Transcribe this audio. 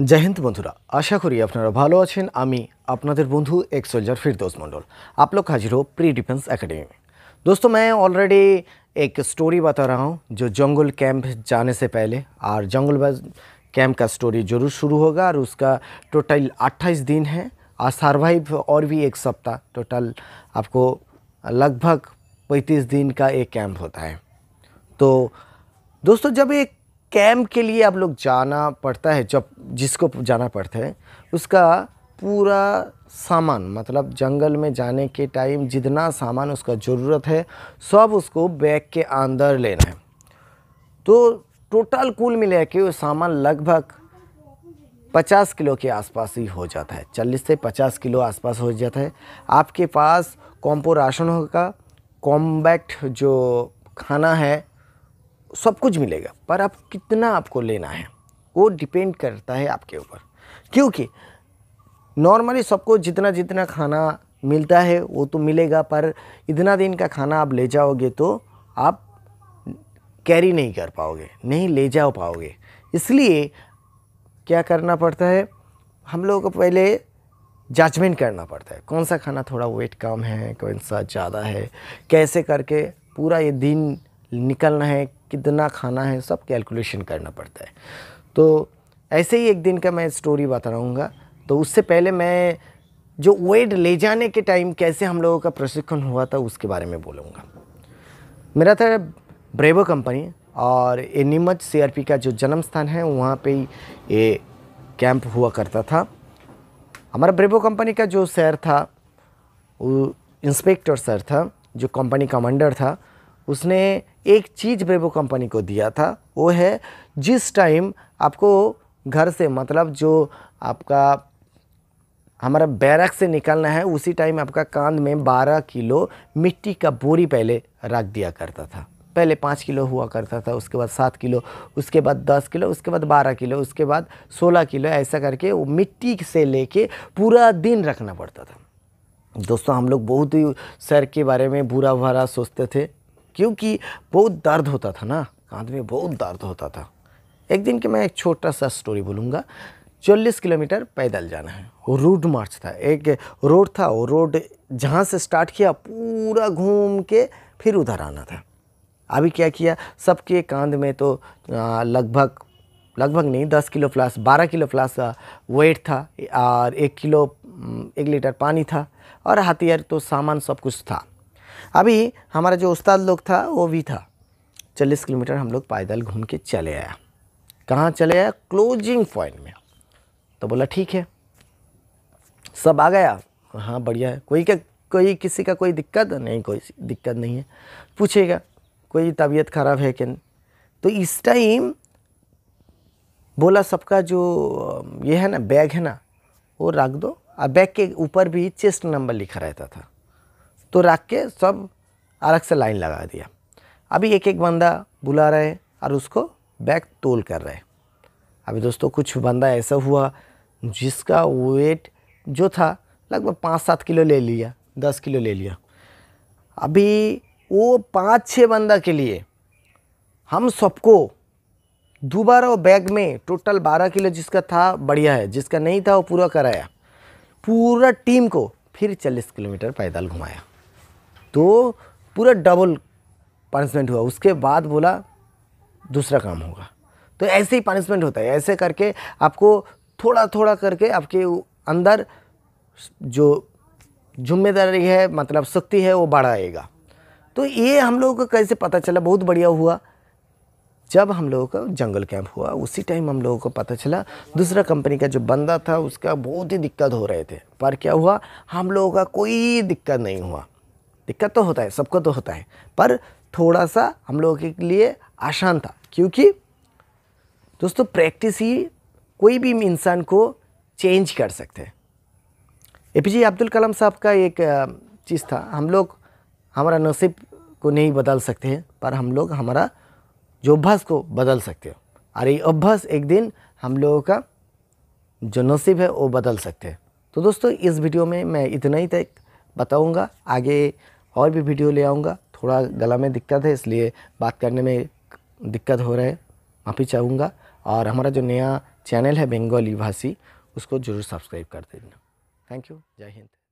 जय हिंद बंधुरा आशा करी अपनारा भलो আছেন बंधु एक বন্ধু এক सोल्जर फिरदोस मंडल आप लोग हाजिर हो प्री डिफेंस एकेडमी में दोस्तों मैं ऑलरेडी एक स्टोरी बता रहा हूँ जो जंगल कैंप जाने से पहले और जंगल कैंप का स्टोरी जरूर शुरू होगा और उसका टोटल 28 दिन है और सर्वाइव और भी एक सप्ताह टोटल आपको लगभग पैंतीस दिन का एक कैंप होता है तो दोस्तों जब एक कैम्प के लिए आप लोग जाना पड़ता है जब जिसको जाना पड़ता है उसका पूरा सामान मतलब जंगल में जाने के टाइम जितना सामान उसका ज़रूरत है सब उसको बैग के अंदर लेना है तो टोटल कुल मिला के वो सामान लगभग 50 किलो के आसपास ही हो जाता है 40 से 50 किलो आसपास हो जाता है आपके पास कॉम्पो राशन होगा कॉम्बैक्ट जो खाना है सब कुछ मिलेगा पर आप कितना आपको लेना है वो डिपेंड करता है आपके ऊपर क्योंकि नॉर्मली सबको जितना जितना खाना मिलता है वो तो मिलेगा पर इतना दिन का खाना आप ले जाओगे तो आप कैरी नहीं कर पाओगे नहीं ले जा पाओगे इसलिए क्या करना पड़ता है हम लोगों को पहले जजमेंट करना पड़ता है कौन सा खाना थोड़ा वेट कम है कौन सा ज़्यादा है कैसे करके पूरा ये दिन निकलना है कितना खाना है सब कैलकुलेशन करना पड़ता है तो ऐसे ही एक दिन का मैं स्टोरी बता रहा तो उससे पहले मैं जो वेट ले जाने के टाइम कैसे हम लोगों का प्रशिक्षण हुआ था उसके बारे में बोलूँगा मेरा था ब्रेवो कंपनी और ये नीमच सी का जो जन्म स्थान है वहाँ पे ये कैंप हुआ करता था हमारा ब्रेवो कंपनी का जो सर था वो इंस्पेक्टर सर था जो कंपनी कमांडर था उसने एक चीज़ ब्रेबो कंपनी को दिया था वो है जिस टाइम आपको घर से मतलब जो आपका हमारा बैरक से निकलना है उसी टाइम आपका कांध में 12 किलो मिट्टी का बोरी पहले रख दिया करता था पहले पाँच किलो हुआ करता था उसके बाद सात किलो उसके बाद दस किलो उसके बाद बारह किलो उसके बाद सोलह किलो ऐसा करके वो मिट्टी से लेके पूरा दिन रखना पड़ता था दोस्तों हम लोग बहुत ही सर के बारे में बुरा भरा सोचते थे क्योंकि बहुत दर्द होता था ना कांध में बहुत दर्द होता था एक दिन की मैं एक छोटा सा स्टोरी बोलूँगा चालीस किलोमीटर पैदल जाना है वो रूट मार्च था एक रोड था वो रोड जहाँ से स्टार्ट किया पूरा घूम के फिर उधर आना था अभी क्या किया सबके कांध में तो लगभग लगभग नहीं दस किलो प्लस बारह किलो प्लस वेट था और एक किलो एक लीटर पानी था और हथियार तो सामान सब कुछ था अभी हमारा जो उस्ताद लोग था वो भी था चालीस किलोमीटर हम लोग पैदल घूम के चले आया कहाँ चले आया क्लोजिंग पॉइंट में तो बोला ठीक है सब आ गया हाँ बढ़िया है कोई क्या कोई किसी का कोई दिक्कत नहीं कोई दिक्कत नहीं है पूछेगा कोई तबीयत ख़राब है कि नहीं तो इस टाइम बोला सबका जो ये है ना बैग है ना वो रख दो और बैग के ऊपर भी चेस्ट नंबर लिखा रहता था तो रख के सब अलग से लाइन लगा दिया अभी एक एक बंदा बुला रहे और उसको बैग तोल कर रहे अभी दोस्तों कुछ बंदा ऐसा हुआ जिसका वेट जो था लगभग पाँच सात किलो ले लिया दस किलो ले लिया अभी वो पाँच छः बंदा के लिए हम सबको दोबारा वो बैग में टोटल बारह किलो जिसका था बढ़िया है जिसका नहीं था वो पूरा कराया पूरा टीम को फिर चालीस किलोमीटर पैदल घुमाया तो पूरा डबल पनिशमेंट हुआ उसके बाद बोला दूसरा काम होगा तो ऐसे ही पनिशमेंट होता है ऐसे करके आपको थोड़ा थोड़ा करके आपके अंदर जो जिम्मेदारी है मतलब शक्ति है वो बढ़ाएगा तो ये हम लोगों को कैसे पता चला बहुत बढ़िया हुआ जब हम लोगों का जंगल कैंप हुआ उसी टाइम हम लोगों को पता चला दूसरा कंपनी का जो बंदा था उसका बहुत ही दिक्कत हो रहे थे पर क्या हुआ हम लोगों का कोई दिक्कत नहीं हुआ दिक्कत तो होता है सबको तो होता है पर थोड़ा सा हम लोगों के लिए आसान था क्योंकि दोस्तों प्रैक्टिस ही कोई भी इंसान को चेंज कर सकते हैं ए पी जे अब्दुल कलाम साहब का एक चीज़ था हम लोग हमारा नसीब को नहीं बदल सकते हैं पर हम लोग हमारा जो अभ्यास को बदल सकते हो और ये अभ्यास एक दिन हम लोगों का जो नसीब है वो बदल सकते हैं तो दोस्तों इस वीडियो में मैं इतना ही तक बताऊँगा आगे और भी वीडियो ले आऊँगा थोड़ा गला में दिक्कत है इसलिए बात करने में दिक्कत हो रहा है माफ़ी चाहूँगा और हमारा जो नया चैनल है बंगाली भाषी उसको ज़रूर सब्सक्राइब कर देना थैंक यू जय हिंद